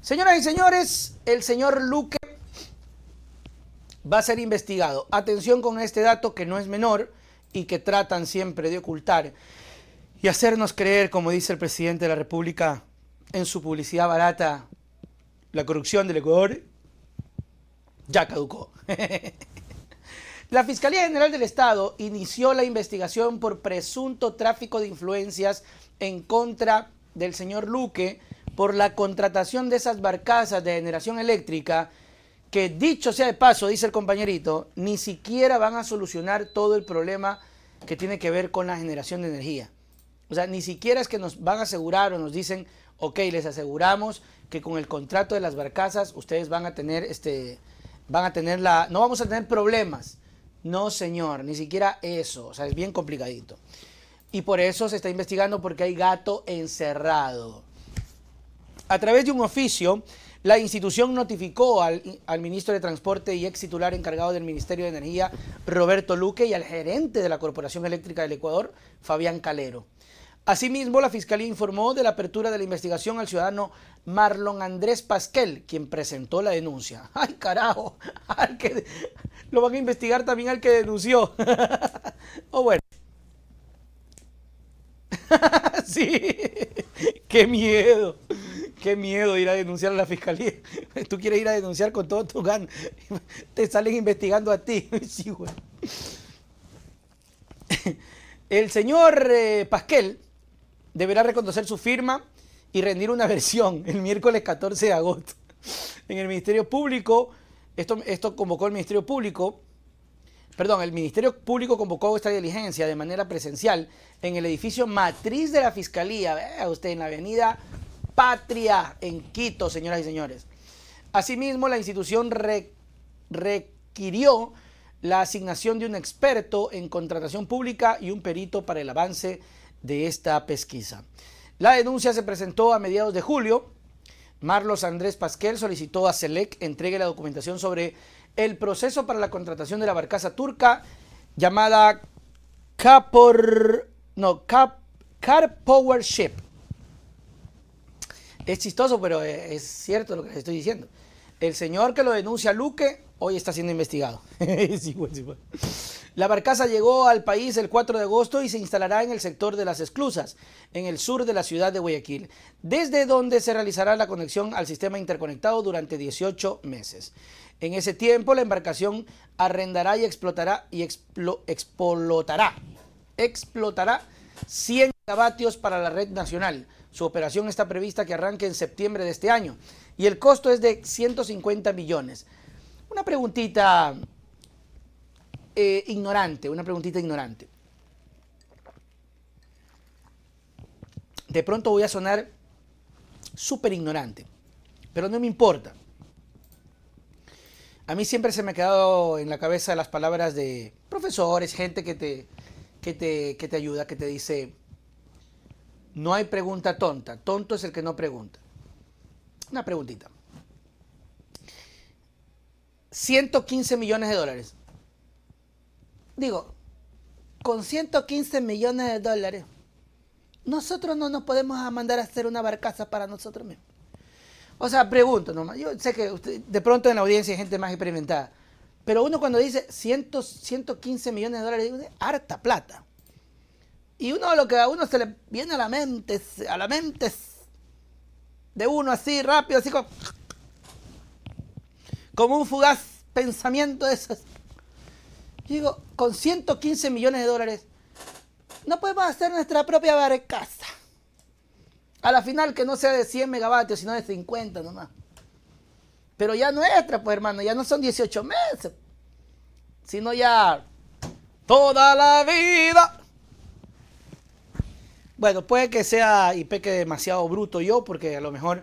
Señoras y señores, el señor Luque va a ser investigado. Atención con este dato que no es menor y que tratan siempre de ocultar y hacernos creer, como dice el presidente de la República en su publicidad barata, la corrupción del Ecuador ya caducó. la Fiscalía General del Estado inició la investigación por presunto tráfico de influencias en contra del señor Luque por la contratación de esas barcazas de generación eléctrica que dicho sea de paso, dice el compañerito, ni siquiera van a solucionar todo el problema que tiene que ver con la generación de energía. O sea, ni siquiera es que nos van a asegurar o nos dicen, ok, les aseguramos que con el contrato de las barcazas ustedes van a tener, este, van a tener la, no vamos a tener problemas. No, señor, ni siquiera eso. O sea, es bien complicadito. Y por eso se está investigando porque hay gato encerrado. A través de un oficio, la institución notificó al, ministro de Transporte y ex titular encargado del Ministerio de Energía, Roberto Luque, y al gerente de la Corporación Eléctrica del Ecuador, Fabián Calero. Asimismo, la Fiscalía informó de la apertura de la investigación al ciudadano Marlon Andrés Pasquel, quien presentó la denuncia. ¡Ay, carajo! Al que, lo van a investigar también al que denunció. oh, bueno. sí, qué miedo. Qué miedo ir a denunciar a la fiscalía. Tú quieres ir a denunciar con todo tu gan, Te salen investigando a ti. El señor eh, Pasquel deberá reconocer su firma y rendir una versión el miércoles 14 de agosto. En el Ministerio Público, esto, esto convocó el Ministerio Público, perdón, el Ministerio Público convocó esta diligencia de manera presencial en el edificio matriz de la Fiscalía, Vea usted en la avenida patria en Quito, señoras y señores. Asimismo, la institución requirió la asignación de un experto en contratación pública y un perito para el avance de esta pesquisa. La denuncia se presentó a mediados de julio. Marlos Andrés Pasquel solicitó a SELEC entregue la documentación sobre el proceso para la contratación de la barcaza turca llamada Capor, Car Power Ship es chistoso, pero eh, es cierto lo que les estoy diciendo. El señor que lo denuncia Luque hoy está siendo investigado. La barcaza llegó al país el 4 de agosto y se instalará en el sector de las esclusas, en el sur de la ciudad de Guayaquil, desde donde se realizará la conexión al sistema interconectado durante 18 meses. En ese tiempo, la embarcación arrendará y explotará y explotará, explotará 100 megavatios para la red nacional su operación está prevista que arranque en septiembre de este año y el costo es de 150 millones. Una preguntita eh, ignorante, una preguntita ignorante. De pronto voy a sonar súper ignorante, pero no me importa. A mí siempre se me ha quedado en la cabeza las palabras de profesores, gente que te, te, que te ayuda, que te dice, no hay pregunta tonta. Tonto es el que no pregunta. Una preguntita. 115 millones de dólares. Digo, con 115 millones de dólares, nosotros no nos podemos mandar a hacer una barcaza para nosotros mismos. O sea, pregunto nomás. Yo sé que de pronto en la audiencia hay gente más experimentada. Pero uno cuando dice 115 millones de dólares, dice, harta plata. Y uno lo que a uno se le viene a la mente, a la mente de uno así rápido, así como, un fugaz pensamiento de esos. Digo, con 115 millones de dólares, no podemos hacer nuestra propia barcaza. A la final que no sea de 100 megavatios, sino de 50 nomás. Pero ya nuestra, pues hermano, ya no son 18 meses, sino ya toda la vida. Bueno, puede que sea y peque demasiado bruto yo, porque a lo mejor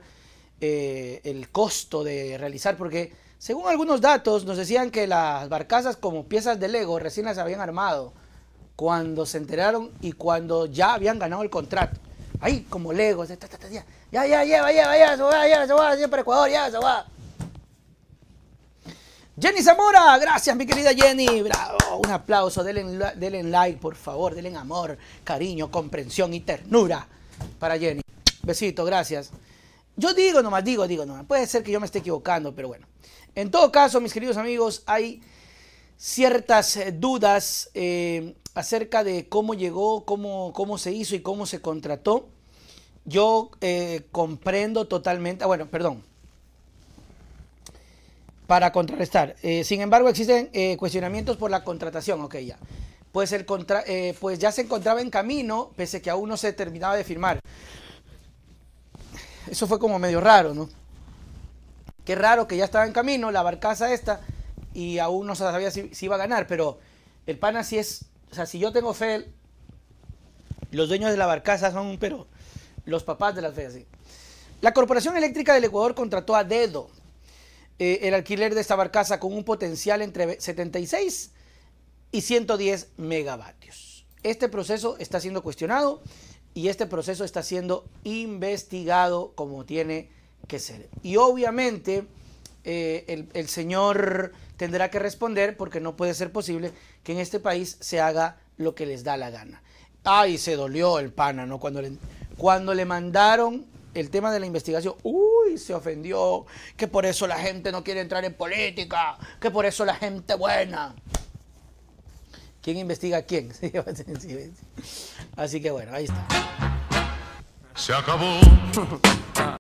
eh, el costo de realizar, porque según algunos datos nos decían que las barcazas como piezas de Lego recién las habían armado cuando se enteraron y cuando ya habían ganado el contrato. Ahí como Lego, ya, ya, lleva, lleva, ya, se va, ya, se va, Ecuador, ya, se va. Jenny Zamora, gracias mi querida Jenny, bravo, un aplauso, denle, like por favor, denle amor, cariño, comprensión y ternura para Jenny. Besito, gracias. Yo digo nomás, digo, digo nomás, puede ser que yo me esté equivocando, pero bueno. En todo caso, mis queridos amigos, hay ciertas eh, dudas eh, acerca de cómo llegó, cómo, cómo se hizo y cómo se contrató. Yo eh, comprendo totalmente, ah, bueno, perdón, para contrarrestar. Eh, sin embargo, existen eh, cuestionamientos por la contratación, ok, ya. Pues, el eh, pues ya se encontraba en camino, pese que aún no se terminaba de firmar. Eso fue como medio raro, ¿no? Qué raro que ya estaba en camino la barcaza esta y aún no se sabía si, iba a ganar, pero el pana sí es, o sea, si yo tengo fe, los dueños de la barcaza son, pero los papás de las fe La Corporación Eléctrica del Ecuador contrató a dedo eh, el alquiler de esta barcaza con un potencial entre 76 y 110 megavatios. Este proceso está siendo cuestionado y este proceso está siendo investigado como tiene que ser. Y obviamente eh, el, señor tendrá que responder porque no puede ser posible que en este país se haga lo que les da la gana. Ay, se dolió el pana, ¿no? Cuando le, cuando le mandaron el tema de la investigación. ¡Uh! se ofendió, que por eso la gente no quiere entrar en política, que por eso la gente buena. ¿Quién investiga quién? Así que bueno, ahí está. Se acabó.